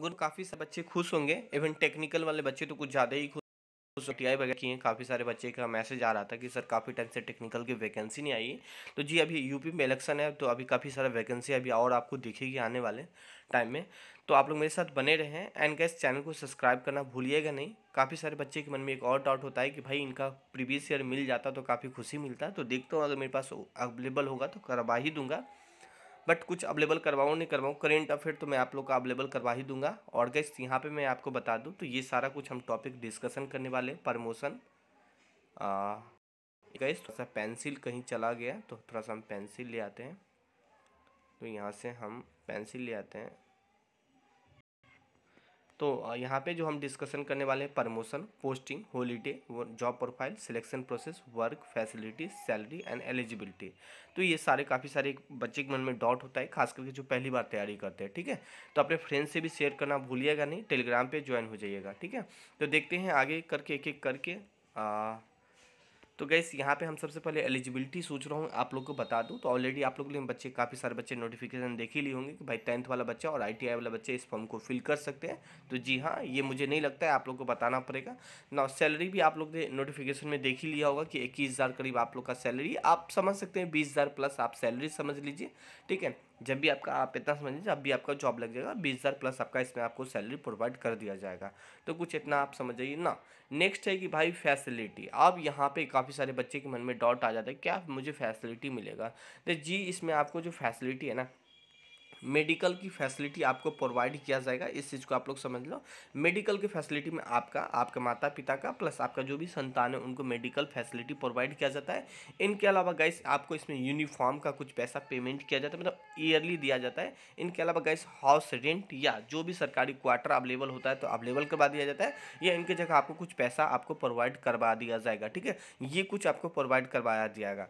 गुण काफ़ी सारे बच्चे खुश होंगे इवन टेक्निकल वाले बच्चे तो कुछ ज़्यादा ही खुश वगैरह किए काफ़ी सारे बच्चे का मैसेज आ रहा था कि सर काफ़ी टाइम से टेक्निकल की वैकेंसी नहीं आई तो जी अभी यूपी में इलेक्शन है तो अभी काफ़ी सारा वैकेंसी अभी और आपको दिखेगी आने वाले टाइम में तो आप लोग मेरे साथ बने रहें एंड गैस चैनल को सब्सक्राइब करना भूलिएगा नहीं काफ़ी सारे बच्चे के मन में एक और डाउट होता है कि भाई इनका प्रीवियस ईयर मिल जाता तो काफ़ी खुशी मिलता तो देखता हूँ अगर मेरे पास अवेलेबल होगा तो करवा ही दूंगा बट कुछ अवेलेबल करवाऊँ नहीं करवाऊँ करेंट अफेयर तो मैं आप लोग का अवेलेबल करवा ही दूंगा और गैस यहाँ पे मैं आपको बता दूँ तो ये सारा कुछ हम टॉपिक डिस्कशन करने वाले प्रमोशन गैस थोड़ा सा पेंसिल कहीं चला गया तो थोड़ा सा हम पेंसिल ले आते हैं तो यहाँ से हम पेंसिल ले आते हैं तो यहाँ पे जो हम डिस्कशन करने वाले हैं promotion posting holiday job profile selection process work facility salary and eligibility तो ये सारे काफ़ी सारे बच्चे के मन में डाउट होता है खास करके जो पहली बार तैयारी करते हैं ठीक है तो अपने फ्रेंड्स से भी शेयर करना भूलिएगा नहीं टेलीग्राम पर ज्वाइन हो जाइएगा ठीक है तो देखते हैं आगे करके एक एक करके आ, तो गैस यहाँ पे हम सबसे पहले एलिजिबिलिटी सोच रहा हूँ आप लोग को बता दूँ तो ऑलरेडी आप लोग लिए बच्चे काफ़ी सारे बच्चे नोटिफिकेशन देख ही लिए होंगे कि भाई टेंथ वाला बच्चा और आई वाला बच्चे इस फॉर्म को फिल कर सकते हैं तो जी हाँ ये मुझे नहीं लगता है आप लोग को बताना पड़ेगा ना सैलरी भी आप लोग ने नोटिफिकेशन में देख ही लिया होगा कि इक्कीस करीब आप लोग का सैलरी आप समझ सकते हैं बीस प्लस आप सैलरी समझ लीजिए ठीक है जब भी आपका आप इतना समझिए जब भी आपका जॉब लग जाएगा बीस हज़ार प्लस आपका इसमें आपको सैलरी प्रोवाइड कर दिया जाएगा तो कुछ इतना आप समझ जाइए ना नेक्स्ट है कि भाई फैसिलिटी अब यहाँ पे काफ़ी सारे बच्चे के मन में डाउट आ जाता है क्या मुझे फैसिलिटी मिलेगा तो जी इसमें आपको जो फैसिलिटी है ना मेडिकल की फैसिलिटी आपको प्रोवाइड किया जाएगा इस चीज़ को आप लोग समझ लो मेडिकल की फैसिलिटी में आपका आपके माता पिता का प्लस आपका जो भी संतान है उनको मेडिकल फैसिलिटी प्रोवाइड किया जाता है इनके अलावा गैस आपको इसमें यूनिफॉर्म का कुछ पैसा पेमेंट किया जाता है मतलब ईयरली दिया जाता है इनके अलावा गैस हाउस रेंट या जो भी सरकारी क्वार्टर अवेलेबल होता है तो अवेलेबल करवा दिया जाता है या इनके जगह आपको कुछ पैसा आपको प्रोवाइड करवा दिया जाएगा ठीक है ये कुछ आपको प्रोवाइड करवाया जाएगा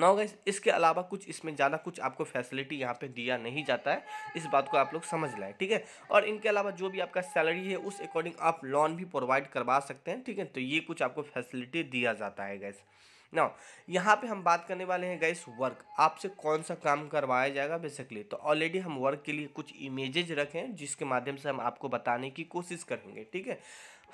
ना गैस इसके अलावा कुछ इसमें ज़्यादा कुछ आपको फैसिलिटी यहाँ पे दिया नहीं जाता है इस बात को आप लोग समझ लाएँ ठीक है और इनके अलावा जो भी आपका सैलरी है उस अकॉर्डिंग आप लोन भी प्रोवाइड करवा सकते हैं ठीक है तो ये कुछ आपको फैसिलिटी दिया जाता है गैस ना यहाँ पे हम बात करने वाले हैं गैस वर्क आपसे कौन सा काम करवाया जाएगा बेसिकली तो ऑलरेडी हम वर्क के लिए कुछ इमेजेज रखें जिसके माध्यम से हम आपको बताने की कोशिश करेंगे ठीक है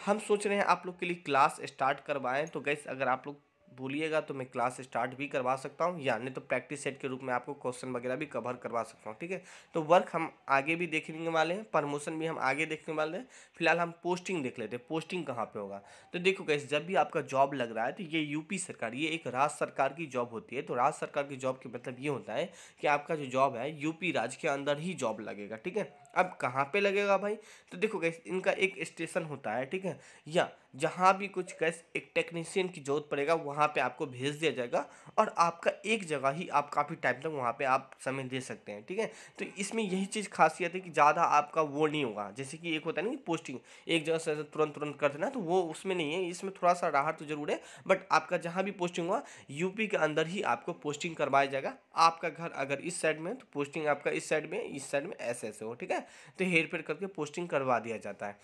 हम सोच रहे हैं आप लोग के लिए क्लास स्टार्ट करवाएं तो गैस अगर आप लोग भूलिएगा तो मैं क्लास स्टार्ट भी करवा सकता हूँ या नहीं तो प्रैक्टिस सेट के रूप में आपको क्वेश्चन वगैरह भी कवर करवा सकता हूँ ठीक है तो वर्क हम आगे भी देखने वाले हैं प्रमोशन भी हम आगे देखने वाले हैं फिलहाल हम पोस्टिंग देख लेते हैं पोस्टिंग कहाँ पे होगा तो देखो कैसे जब भी आपका जॉब लग रहा है तो ये यूपी सरकार ये एक राज्य सरकार की जॉब होती है तो राज्य सरकार की जॉब के मतलब ये होता है कि आपका जो जॉब है यूपी राज्य के अंदर ही जॉब लगेगा ठीक है अब कहाँ पे लगेगा भाई तो देखो कैसे इनका एक स्टेशन होता है ठीक है या जहाँ भी कुछ कैसे एक टेक्नीशियन की जरूरत पड़ेगा वहाँ वहाँ पे आपको भेज दिया जाएगा और आपका एक जगह ही आप काफ़ी टाइम तक वहाँ पे आप समय दे सकते हैं ठीक है तो इसमें यही चीज़ खासियत है कि ज़्यादा आपका वो नहीं होगा जैसे कि एक होता है ना कि पोस्टिंग एक जगह से तुरंत तुरंत कर देना तो वो उसमें नहीं है इसमें थोड़ा सा राहत तो जरूर है बट आपका जहाँ भी पोस्टिंग हुआ यूपी के अंदर ही आपको पोस्टिंग करवाया जाएगा आपका घर अगर इस साइड में तो पोस्टिंग आपका इस साइड में इस साइड में ऐसे ऐसे हो ठीक है तो हेर फेर करके पोस्टिंग करवा दिया जाता है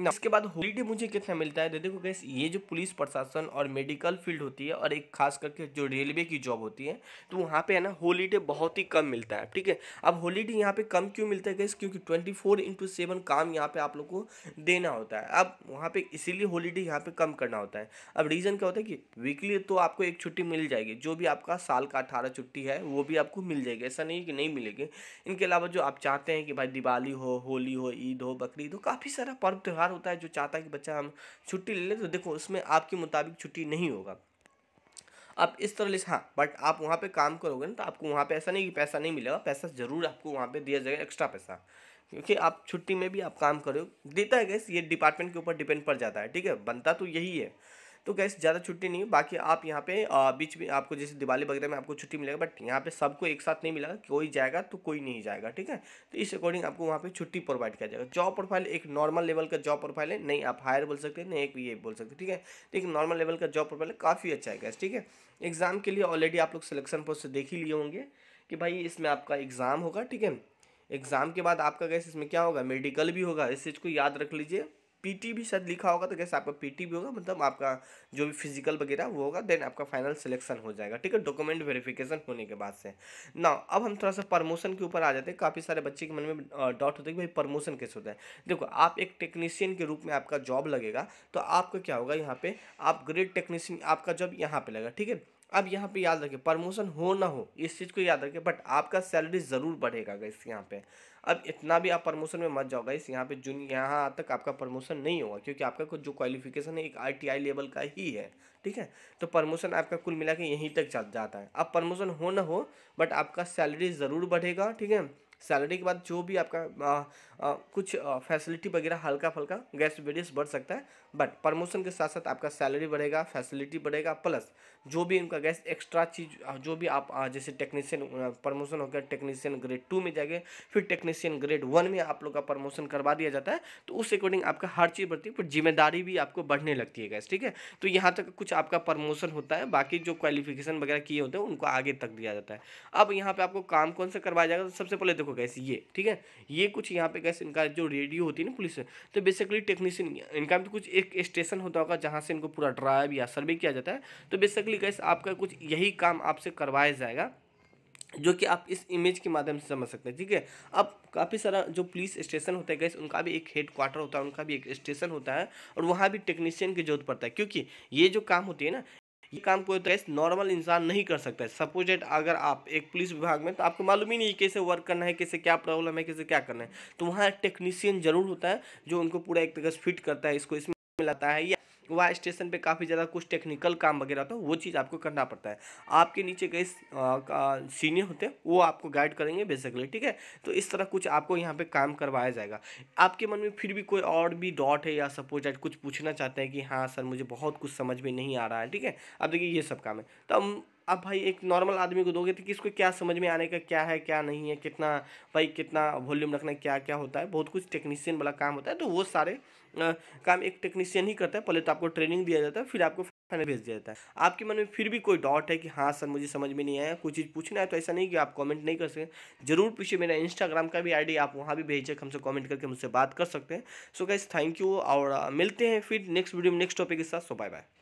ना इसके बाद होलीडे मुझे कितना मिलता है देखो गैस ये जो पुलिस प्रशासन और मेडिकल फील्ड होती है और एक खास करके जो रेलवे की जॉब होती है तो वहाँ पे है ना होलीडे बहुत ही कम मिलता है ठीक है अब होलीडे यहाँ पे कम क्यों मिलता है गैस क्योंकि ट्वेंटी फोर इंटू सेवन काम यहाँ पे आप लोग को देना होता है अब वहाँ पे इसीलिए होलीडे यहाँ पे कम करना होता है अब रीज़न क्या होता है कि वीकली तो आपको एक छुट्टी मिल जाएगी जो भी आपका साल का अठारह छुट्टी है वो भी आपको मिल जाएगी ऐसा नहीं कि नहीं मिलेगी इनके अलावा जो आप चाहते हैं कि भाई दिवाली हो होली हो ईद हो बकरीद हो काफ़ी सारा पर्व त्यौहार सुधार होता है जो चाहता है कि बच्चा हम छुट्टी ले लें तो देखो उसमें आपके मुताबिक छुट्टी नहीं होगा आप इस तरह से हाँ बट आप वहाँ पे काम करोगे ना तो आपको वहाँ पे ऐसा नहीं कि पैसा नहीं मिलेगा पैसा ज़रूर आपको वहाँ पे दिया जाएगा एक्स्ट्रा पैसा क्योंकि आप छुट्टी में भी आप काम करो देता है गैस ये डिपार्टमेंट के ऊपर डिपेंड पड़ जाता है ठीक है बनता तो यही है तो गैस ज़्यादा छुट्टी नहीं बाकी आप यहाँ पे बीच में आपको जैसे दिवाली वगैरह में आपको छुट्टी मिलेगा बट यहाँ पे सबको एक साथ नहीं मिलेगा कोई जाएगा तो कोई नहीं जाएगा ठीक है तो इस अकॉर्डिंग आपको वहाँ पर छुट्टी प्रोवाइड किया जाएगा जॉब प्रोफाइल एक नॉर्मल लेवल का जॉब प्रोफाइल है नहीं आप हायर बोल सकते हैं नहीं एक ये बोल सकते ठीक है लेकिन नॉर्मल लेवल का जॉब प्रोफाइल काफ़ी अच्छा है गैस ठीक है एग्ज़ाम के लिए ऑलरेडी आप लोग सिलेक्शन प्रोसेस देख ही लिए होंगे कि भाई इसमें आपका एग्ज़ाम होगा ठीक है एग्ज़ाम के बाद आपका गैस इसमें क्या होगा मेडिकल भी होगा इस चीज़ को याद रख लीजिए पीटी भी शायद लिखा होगा तो कैसे आपका पीटी भी होगा मतलब आपका जो भी फिजिकल वगैरह वो होगा देन आपका फाइनल सिलेक्शन हो जाएगा ठीक है डॉक्यूमेंट वेरिफिकेशन होने के बाद से ना अब हम थोड़ा सा प्रमोशन के ऊपर आ जाते हैं काफ़ी सारे बच्चे के मन में डाउट होता है कि भाई प्रमोशन कैसे होता है देखो आप एक टेक्नीशियन के रूप में आपका जॉब लगेगा तो आपका क्या होगा यहाँ पे आप ग्रेड टेक्नीशियन आपका जॉब यहाँ पे लगेगा ठीक है अब यहाँ पे याद रखें प्रमोशन हो ना हो इस चीज़ को याद रखें बट आपका सैलरी ज़रूर बढ़ेगा इस यहाँ पे अब इतना भी आप प्रमोशन में मत जाओगे इस यहाँ पे जून यहाँ तक आपका प्रमोशन नहीं होगा क्योंकि आपका कुछ जो क्वालिफिकेशन है एक आईटीआई लेवल का ही है ठीक है तो प्रमोशन आपका कुल मिला के यहीं तक जाता है अब प्रमोशन हो ना हो बट आपका सैलरी ज़रूर बढ़ेगा ठीक है सैलरी के बाद जो भी आपका आ, आ, कुछ फैसिलिटी वगैरह हल्का फुल्का गैस वेरियस बढ़ सकता है बट प्रमोशन के साथ साथ आपका सैलरी बढ़ेगा फैसिलिटी बढ़ेगा प्लस जो भी उनका गैस एक्स्ट्रा चीज जो भी आप आ, जैसे टेक्नीशियन प्रमोशन हो गया टेक्नीशियन ग्रेड टू में जाएंगे फिर टेक्नीशियन ग्रेड वन में आप लोग का प्रमोशन करवा दिया जाता है तो उस अकॉर्डिंग आपका हर चीज़ बढ़ती है जिम्मेदारी भी आपको बढ़ने लगती है गैस ठीक है तो यहाँ तक कुछ आपका प्रमोशन होता है बाकी जो क्वालिफिकेशन वगैरह किए होते हैं उनको आगे तक दिया जाता है अब यहाँ पर आपको काम कौन सा करवाया जाएगा तो सबसे पहले देखो देखो कैसे ये ठीक है ये कुछ यहाँ पे कैसे इनका जो रेडियो होती है ना पुलिस तो बेसिकली टेक्नीशियन इनका भी कुछ एक स्टेशन होता होगा जहाँ से इनको पूरा ड्राइव या सर्वे किया जाता है तो बेसिकली कैसे आपका कुछ यही काम आपसे करवाया जाएगा जो कि आप इस इमेज के माध्यम से समझ सकते हैं ठीक है अब काफ़ी सारा जो पुलिस स्टेशन होता है गैस उनका भी एक हेड क्वार्टर होता है उनका भी एक स्टेशन होता है और वहाँ भी टेक्नीशियन की जरूरत पड़ता है क्योंकि ये जो काम होती है ना ये काम कोई गैस नॉर्मल इंसान नहीं कर सकता है सपोजेट अगर आप एक पुलिस विभाग में तो आपको मालूम ही नहीं कैसे वर्क करना है कैसे क्या प्रॉब्लम है कैसे क्या करना है तो वहाँ टेक्नीशियन जरूर होता है जो उनको पूरा एक तरह से फिट करता है इसको इसमें मिलाता है या वहाँ स्टेशन पे काफ़ी ज़्यादा कुछ टेक्निकल काम वगैरह तो वो चीज़ आपको करना पड़ता है आपके नीचे गए सीनियर होते हैं वो आपको गाइड करेंगे बेसिकली ठीक है तो इस तरह कुछ आपको यहाँ पे काम करवाया जाएगा आपके मन में फिर भी कोई और भी डॉट है या सपोज कुछ पूछना चाहते हैं कि हाँ सर मुझे बहुत कुछ समझ में नहीं आ रहा है ठीक है अब देखिए ये सब काम है तो अब भाई एक नॉर्मल आदमी को दोगे तो कि इसको क्या समझ में आने का क्या है क्या नहीं है कितना भाई कितना वॉल्यूम रखना क्या क्या होता है बहुत कुछ टेक्नीशियन वाला काम होता है तो वो सारे काम एक टेक्नीशियन ही करता है पहले तो आपको ट्रेनिंग दिया जाता है फिर आपको फाइनल भेज दिया जाता है आपके मन में फिर भी कोई डाउट है कि हाँ सर मुझे समझ में नहीं आया कोई चीज़ पूछना है तो ऐसा नहीं कि आप कमेंट नहीं कर सकें जरूर पीछे मेरा इंस्टाग्राम का भी आईडी आप वहाँ भी भेजिए हमसे कमेंट करके मुझसे बात कर सकते हैं सो गाइज थैंक यू और मिलते हैं फिर नेक्स्ट वीडियो में नेक्स्ट टॉपिक के साथ सो बाय बाय